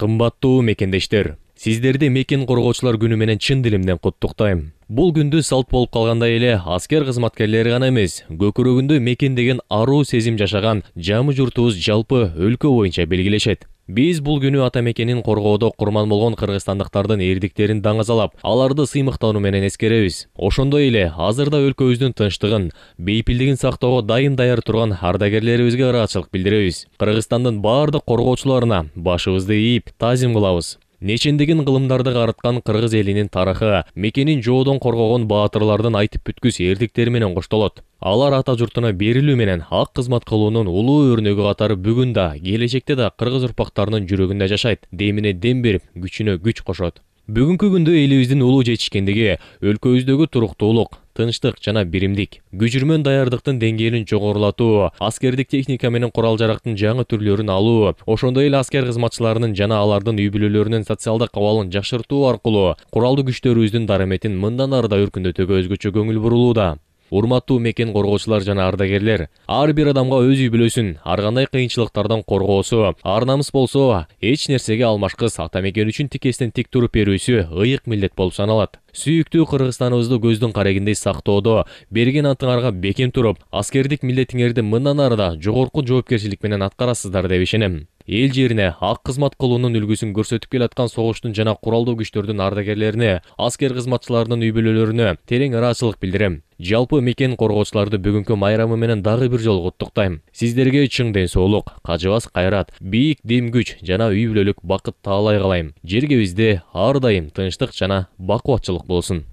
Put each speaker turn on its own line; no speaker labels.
кымбаттуу мекендештер сиздерди мекен коргоочулар күнү менен чын дилимден куттуктайм бул күндү салт болуп калгандай эле аскер кызматкерлери гана эмес көкүрөгүндө деген ару сезим жашаған жамы журтубуз жалпы өлкө боюнча белгилешет биз бул күнү ата мекенин коргоодо курман болгон кыргызстандыктардын эрдиктерин даңазалап аларды сыймыктануу менен эскеребиз ошондой эле азыр да өлкөбүздүн тынчтыгын бейпилдигин сактоого дайым даяр турган ардагерлерибизге ыраазычылык билдиребиз кыргызстандын баардык коргоочуларына башыбызды ийип таазим кылабыз нечендигин кылымдарды караткан кыргыз элинин тарыхы мекенин жоодон коргогон баатырлардын айтып бүткүс эрдиктери менен коштолот алар ата жұртына берилүү менен ак кызмат кылуунун улуу өрнөгү катары бүгүн да келечекте да кыргыз урпактарынын жүрөгүндө жашайт деміне дем беріп күчүнө күч кошот бүгүнкү күндө элибиздин улуу жетишкендиги өлкөбүздөгү туруктуулук тыныштық жана биримдик күжүрмөн даярдыктын деңгээлин жогорулатуу аскердик техника менен курал жарактын жаңы түрлөрүн алуу ошондой эле аскер кызматчыларынын жана алардын үй бүлөлөрүнүн социалдык абалын жакшыртуу аркылуу куралдуу күчтөрүбүздүн дараметин мындан ары да өркүндөтүүгө өзгөчө көңүл бурулууда урматтуу мекен коргоочулар жана ардагерлер ар бир адамга өз үй бүлөсүн ар кандай кыйынчылыктардан коргоосу ар намыс болсо эч нерсеге алмашкыс ата мекен үчүн тикестен тик туруп берүүсү ыйык милдет болуп саналат сүйүктүү кыргызстаныбызды көздүн карегиндей сактоодо берген антыңарга бекем туруп аскердик милдетиңерди мындан ары да жогорку жоопкерчилик менен аткарасыздар деп ишенем эл жерине ақ қызмат кылуунун үлгісін көрсетіп келаткан согуштун жана куралдуу күчтөрдүн ардагерлеріне, аскер кызматчыларынын үй бүлөлөрүнө терең ыраазычылык билдирем жалпы мекен коргоочуларды бүгінгі майрамы менен дағы бір жолу куттуктайм Сіздерге чың ден соолук кажыбас кайрат бийик дем күч жана үй бүлөлүк бакыт таалай каалайм жергебизде ар дайым тынчтык жана бакубатчылык болсын.